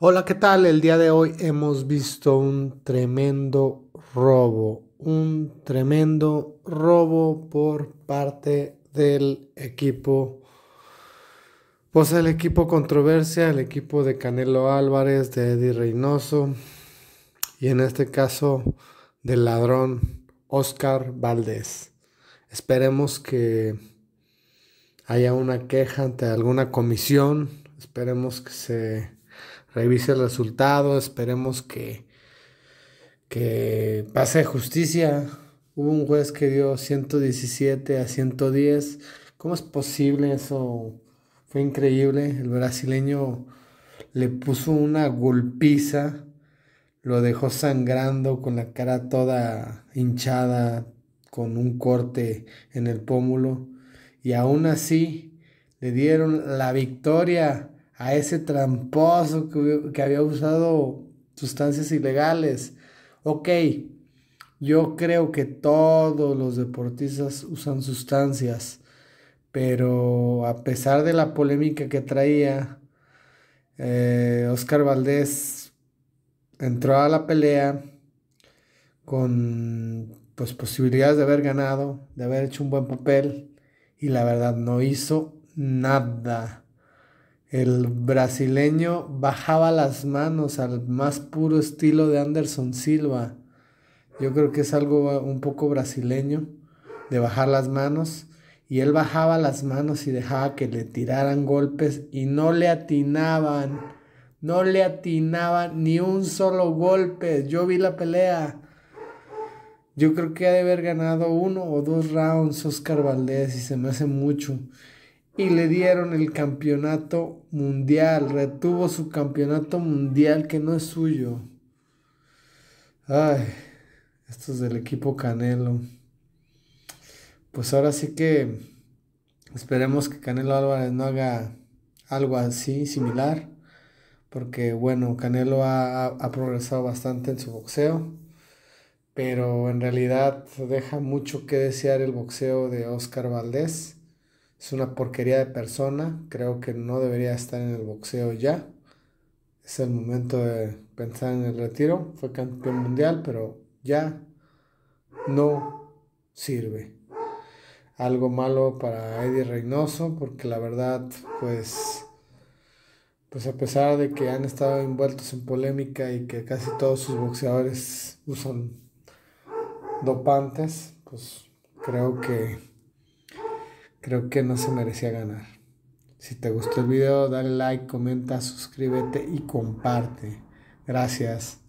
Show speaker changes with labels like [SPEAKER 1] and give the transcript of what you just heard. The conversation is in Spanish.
[SPEAKER 1] Hola, ¿qué tal? El día de hoy hemos visto un tremendo robo, un tremendo robo por parte del equipo, pues el equipo controversia, el equipo de Canelo Álvarez, de Eddie Reynoso y en este caso del ladrón Oscar Valdés. Esperemos que haya una queja ante alguna comisión, esperemos que se revise el resultado, esperemos que, que pase justicia. Hubo un juez que dio 117 a 110. ¿Cómo es posible eso? Fue increíble. El brasileño le puso una golpiza, lo dejó sangrando con la cara toda hinchada, con un corte en el pómulo. Y aún así le dieron la victoria a ese tramposo que, había usado sustancias ilegales. Ok, yo creo que todos los deportistas usan sustancias, pero a pesar de la polémica que traía, eh, Oscar Valdés entró a la pelea con pues, posibilidades de haber ganado, de haber hecho un buen papel, y la verdad no hizo nada. El brasileño bajaba las manos al más puro estilo de Anderson Silva. Yo creo que es algo ah, un poco brasileño de bajar las manos. Y él bajaba las manos y dejaba que le tiraran golpes y no le atinaban. No le atinaban ni un solo golpe. Yo vi la pelea. Yo creo que ha de haber ganado uno o dos rounds Oscar Valdés y se me hace mucho y le dieron el campeonato mundial. Retuvo su campeonato mundial que no es suyo. Ay, esto es del equipo Canelo. Pues ahora sí que esperemos que Canelo Álvarez no haga algo así similar. Porque bueno, Canelo ha, progresado bastante en su boxeo. Pero en realidad deja mucho que desear el boxeo de Oscar Valdés es una porquería de persona. Creo que no debería estar en el boxeo ya. Es el momento de pensar en el retiro. Fue campeón mundial, pero ya no sirve. Algo malo para Eddie Reynoso, porque la verdad, pues, pues a pesar de que han estado envueltos en polémica y que casi todos sus boxeadores usan dopantes, pues creo que creo que no se merecía ganar. Si te gustó el video, dale like, comenta, suscríbete y comparte. Gracias.